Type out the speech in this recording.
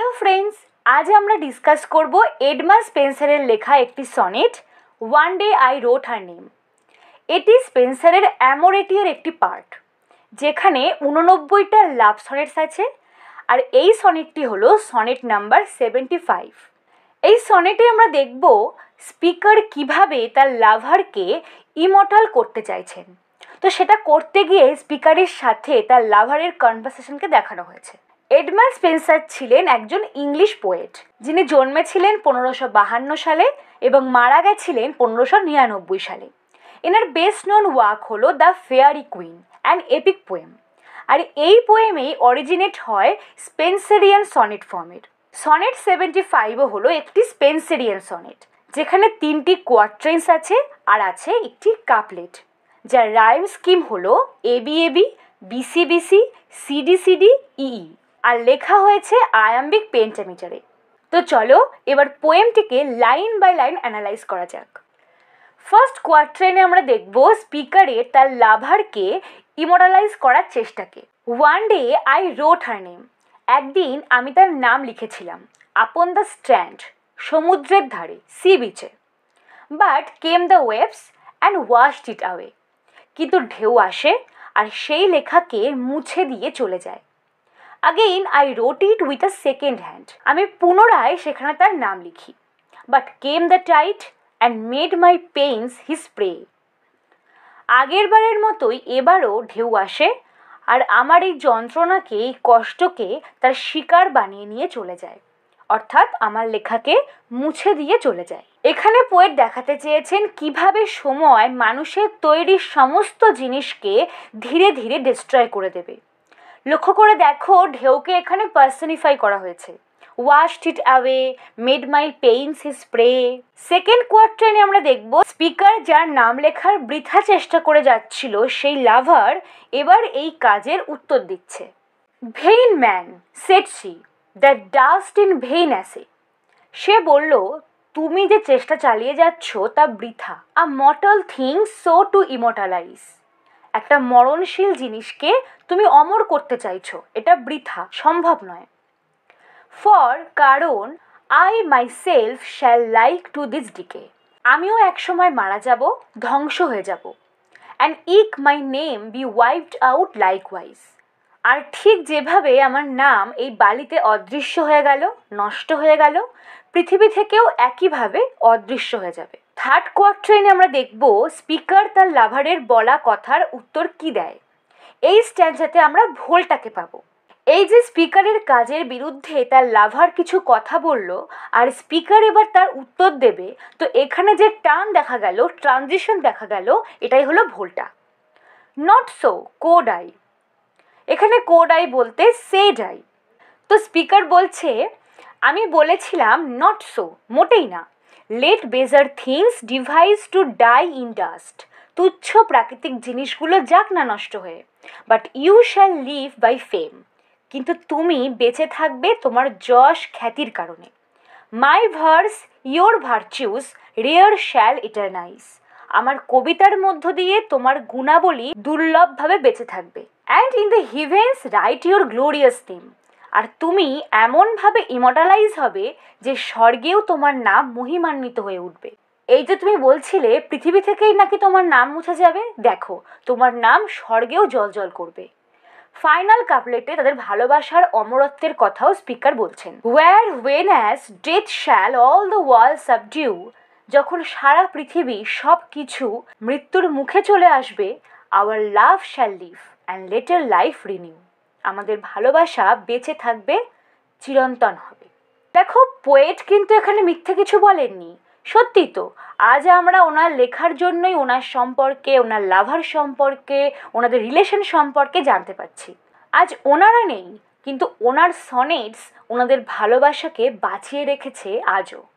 hello friends আজ আমরা discuss করব এডমা স্পেন্সারের লেখা একটি sonnet one day I wrote her name এটি স্পেন্সারের অ্যামোরেটিয়ার একটি পার্ট যেখানে উননব্বইটা লাভ সনেটস আছে আর এই সনেটটি হলো সনেট নাম্বার সেভেন্টি ফাইভ এই সনেটে আমরা দেখব স্পিকার কিভাবে তার লাভারকে ইমর্টাল করতে চাইছেন তো সেটা করতে গিয়ে স্পিকারের সাথে তার লাভারের কনভারসেশনকে দেখানো হয়েছে এডমান্ড স্পেন্সার ছিলেন একজন ইংলিশ পোয়েট যিনি জন্মেছিলেন পনেরোশো বাহান্ন সালে এবং মারা গেছিলেন পনেরোশো নিরানব্বই সালে এনার বেস্ট নোন ওয়ার্ক হলো the Faerie Queene and epic poem আর এই পোয়েমেই অরিজিনেট হয় স্পেন্সেরিয়ান সনেট ফর্মের সনেট সেভেন্টি ফাইভও হলো একটি স্পেন্সেরিয়ান সনেট যেখানে তিনটি কোয়াট্রেন্স আছে আর আছে একটি কাপলেট যার রাইম স্কিম হলো এবিএবি বিসিবিসি সিডিসিডি ইই আর লেখা হয়েছে আয়াম্বিক পেন্টামিটারে তো চলো এবার পোয়েমটিকে লাইন বাই লাইন অ্যানালাইজ করা যাক ফার্স্ট কোয়ার্ট্রেনে আমরা দেখব স্পিকারের তার লাভারকে ইমোরালাইজ করার চেষ্টাকে one day I wrote her name একদিন আমি তার নাম লিখেছিলাম আপন দ্য স্ট্র্যান্ড সমুদ্রের ধারে সি বিচে but came the waves and washed it away কিন্তু ঢেউ আসে আর সেই লেখাকে মুছে দিয়ে চলে যায় again I wrote it with a second hand আমি পুনরায় সেখানে তার নাম লিখি but came the tide and made my pains his prey আগেরবারের মতোই এবারও ঢেউ আসে আর আমার এই যন্ত্রণাকে এই কষ্টকে তার শিকার বানিয়ে নিয়ে চলে যায় অর্থাৎ আমার লেখাকে মুছে দিয়ে চলে যায় এখানে পোয়েট দেখাতে চেয়েছেন কিভাবে সময় মানুষের তৈরি সমস্ত জিনিসকে ধীরে ধীরে ডিস্ট্রয় করে দেবে লক্ষ্য করে দেখো ঢেউকে এখানে পার্সনিফাই করা হয়েছে wash it away made my pains his prey second কোয়ার্টারে আমরা দেখব স্পিকার যার নাম লেখার বৃথা চেষ্টা করে যাচ্ছিল সেই লাভার এবার এই কাজের উত্তর দিচ্ছে vain man said she that dost in vain assay সে বলল তুমি যে চেষ্টা চালিয়ে যাচ্ছ তা বৃথা a mortal thing so to immortalise একটা মরণশীল জিনিসকে তুমি অমর করতে চাইছো এটা বৃথা সম্ভব নয় ফর কারণ I myself shall like to this decay আমিও একসময় মারা যাব ধ্বংস হয়ে যাব and eek my name be wiped out likewise আর ঠিক যেভাবে আমার নাম এই বালিতে অদৃশ্য হয়ে গেল নষ্ট হয়ে গেল পৃথিবী থেকেও একইভাবে অদৃশ্য হয়ে যাবে থার্ড কোয়ার্ট্রেনে আমরা দেখব স্পিকার তার লাভারের বলা কথার উত্তর কি দেয় এই স্ট্যান্ডাতে আমরা ভোলটাকে পাবো এই যে স্পিকারের কাজের বিরুদ্ধে তার লাভার কিছু কথা বলল আর স্পিকার এবার তার উত্তর দেবে তো এখানে যে টার্ন দেখা গেল ট্রানজিশন দেখা গেল এটাই হলো volta not so quod I এখানে কোড আই বলতে সেড আই তো স্পিকার বলছে আমি বলেছিলাম নট সো মোটেই না let baser things devise to die in dust তুচ্ছ প্রাকৃতিক জিনিসগুলো যাক না নষ্ট হয়ে but you shall live by fame কিন্তু তুমি বেঁচে থাকবে তোমার যশ খ্যাতির কারণে my verse your virtues rare shall eternise আমার কবিতার মধ্য দিয়ে তোমার গুণাবলী দুর্লভভাবে বেঁচে থাকবে and in the heavens write your glorious theme আর তুমি এমনভাবে ইমর্টালাইজ হবে যে স্বর্গেও তোমার নাম মহিমান্বিত হয়ে উঠবে এই যে তুমি বলছিলে পৃথিবী থেকেই নাকি তোমার নাম মুছে যাবে দেখো তোমার নাম স্বর্গেও জলজল করবে ফাইনাল কাপলেটে তাদের ভালোবাসার অমরত্বের কথাও স্পিকার বলছেন where when as death shall all the world subdue যখন সারা পৃথিবী সব কিছু মৃত্যুর মুখে চলে আসবে our love shall live and later life renew আমাদের ভালোবাসা বেঁচে থাকবে চিরন্তন হবে দেখো পোয়েট কিন্তু এখানে মিথ্যে কিছু বলেননি সত্যি তো আজ আমরা ওনার লেখার জন্যই ওনার সম্পর্কে ওনার লাভার সম্পর্কে ওনাদের রিলেশন সম্পর্কে জানতে পারছি আজ ওনারা নেই কিন্তু ওনার সনেটস ওনাদের ভালোবাসাকে বাঁচিয়ে রেখেছে আজও